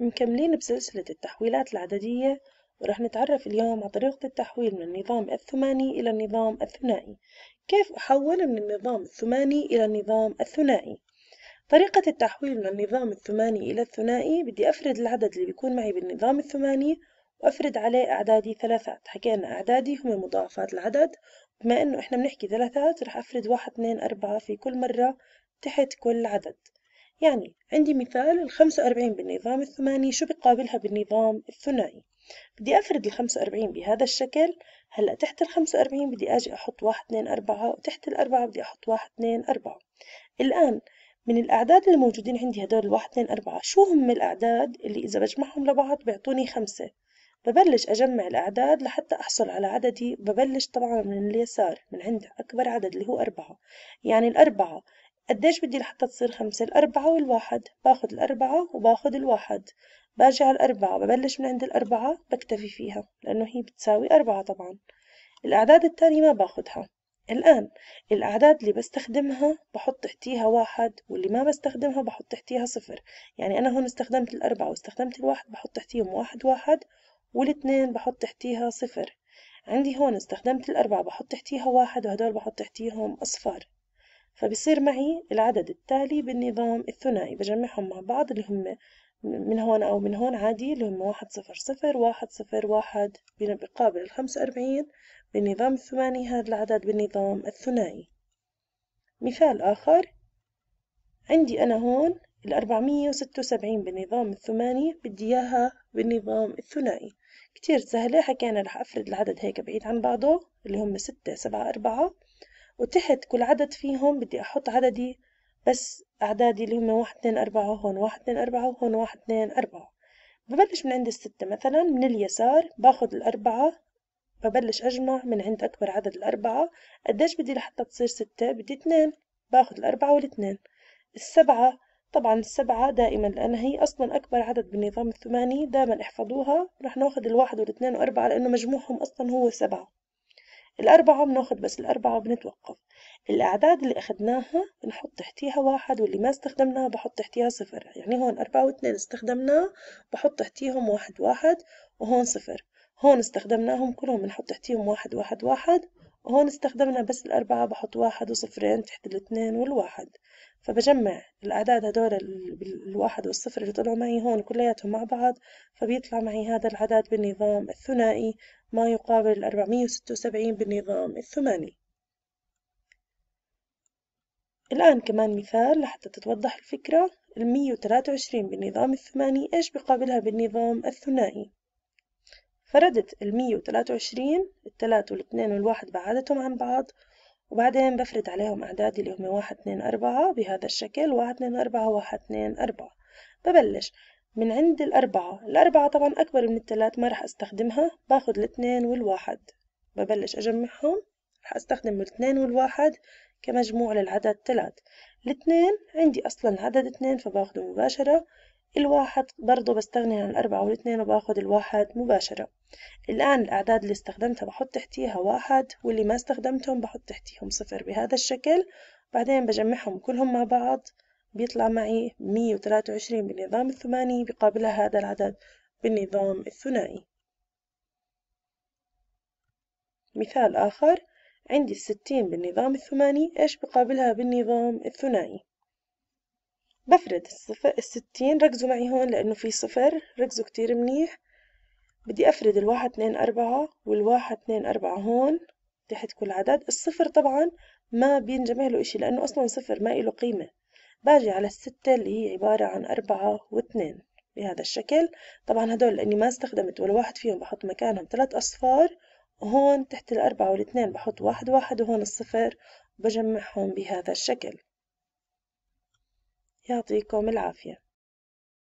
مكملين بسلسلة التحويلات العددية ورح نتعرف اليوم على طريقة التحويل من النظام الثماني إلى النظام الثنائي كيف أحول من النظام الثماني إلى النظام الثنائي طريقة التحويل من النظام الثماني إلى الثنائي بدي أفرد العدد اللي بيكون معي بالنظام الثماني وأفرد عليه أعدادي ثلاثات حكينا أعدادي هم مضاعفات العدد بما إنه إحنا بنحكي ثلاثات رح أفرد واحد اثنين أربعة في كل مرة تحت كل عدد يعني عندي مثال ال 45 بالنظام الثماني شو بقابلها بالنظام الثنائي بدي أفرد ال 45 بهذا الشكل هلأ تحت ال 45 بدي أجي أحط واحد اثنين أربعة وتحت الأربعة بدي أحط واحد اثنين أربعة الآن من الأعداد اللي موجودين عندي هدول الواحد اثنين أربعة شو هم الأعداد اللي إذا بجمعهم لبعض بيعطوني خمسة ببلش أجمع الأعداد لحتى أحصل على عددي ببلش طبعا من اليسار من عند أكبر عدد اللي هو أربعة يعني الأربعة قديش بدي لحتى تصير خمسة الأربعة والواحد باخد الأربعة وباخد الواحد باجي على الأربعة ببلش من عند الأربعة بكتفي فيها لأنه هي بتساوي أربعة طبعا الأعداد التانية ما باخدها الآن الأعداد اللي بستخدمها بحط تحتيها واحد واللي ما بستخدمها بحط تحتيها صفر يعني أنا هون استخدمت الأربعة واستخدمت الواحد بحط تحتيهم واحد واحد والاثنين بحط تحتيها صفر عندي هون استخدمت الأربعة بحط تحتيها واحد وهدول بحط تحتيهم أصفار فبصير معي العدد التالي بالنظام الثنائي بجمعهم مع بعض اللي هم من هون أو من هون عادي اللي هم واحد صفر صفر واحد صفر واحد بقابل الخمسة وأربعين بالنظام الثماني هذا العدد بالنظام الثنائي مثال آخر عندي أنا هون الأربعمية وستة وسبعين بالنظام الثماني بدي إياها بالنظام الثنائي كتير سهلة حكينا رح أفرد العدد هيك بعيد عن بعضه اللي هم ستة سبعة أربعة وتحت كل عدد فيهم بدي أحط عددي بس أعدادي اللي هم واحد اتنين أربعة هون واحد اتنين أربعة هون واحد اتنين أربعة ببلش من عند الستة مثلا من اليسار باخد الأربعة ببلش أجمع من عند أكبر عدد الأربعة قديش بدي لحتى تصير ستة بدي اتنين باخد الأربعة والاتنين السبعة طبعا السبعة دائما لأنها هي أصلا أكبر عدد بالنظام الثماني دائما احفظوها رح ناخد الواحد والاثنين وأربعة لأنه مجموعهم أصلا هو سبعة الأربعة بناخد بس الأربعة وبنتوقف الأعداد اللي أخدناها بنحط تحتيها واحد واللي ما استخدمناها بحط تحتيها صفر يعني هون أربعة واثنين استخدمناها بحط تحتيهم واحد واحد وهون صفر هون استخدمناهم كلهم بنحط تحتيهم واحد واحد واحد هون استخدمنا بس الأربعة بحط واحد وصفرين تحت الاتنين والواحد فبجمع الأعداد هدول الواحد والصفر اللي طلعوا معي هون كلياتهم مع بعض فبيطلع معي هذا العدد بالنظام الثنائي ما يقابل وستة وسبعين بالنظام الثماني الآن كمان مثال لحتى تتوضح الفكرة المية وتلاتة وعشرين بالنظام الثماني إيش بقابلها بالنظام الثنائي فردت المية وتلاتة وعشرين التلاتة والاتنين والواحد بعادتهم عن بعض وبعدين بفرد عليهم أعدادي اللي هم واحد اتنين أربعة بهذا الشكل واحد اتنين أربعة واحد اتنين أربعة ببلش من عند الأربعة الأربعة طبعا أكبر من التلات ما رح أستخدمها باخد الاتنين والواحد ببلش أجمعهم رح أستخدم الاتنين والواحد كمجموع للعدد تلات الاتنين عندي أصلا عدد اتنين فباخده مباشرة الواحد برضه بستغني عن الأربعة والاتنين وباخد الواحد مباشرة الآن الأعداد اللي استخدمتها بحط تحتيها واحد واللي ما استخدمتهم بحط تحتيهم صفر بهذا الشكل بعدين بجمعهم كلهم مع بعض بيطلع معي مية وتلاتة وعشرين بالنظام الثماني بقابلها هذا العدد بالنظام الثنائي مثال آخر عندي الستين بالنظام الثماني إيش بقابلها بالنظام الثنائي بفرد الصفر الستين ركزوا معي هون لأنه في صفر ركزوا كتير منيح بدي أفرد الواحد اتنين أربعة والواحد اتنين أربعة هون تحت كل عدد الصفر طبعا ما بينجمع له إشي لأنه أصلا صفر ما إله قيمة باجي على الستة اللي هي عبارة عن أربعة واثنين بهذا الشكل طبعا هدول لأني ما استخدمت ولا واحد فيهم بحط مكانهم ثلاث أصفار هون تحت الأربعة والاثنين بحط واحد واحد وهون الصفر بجمعهم بهذا الشكل يعطيكم العافية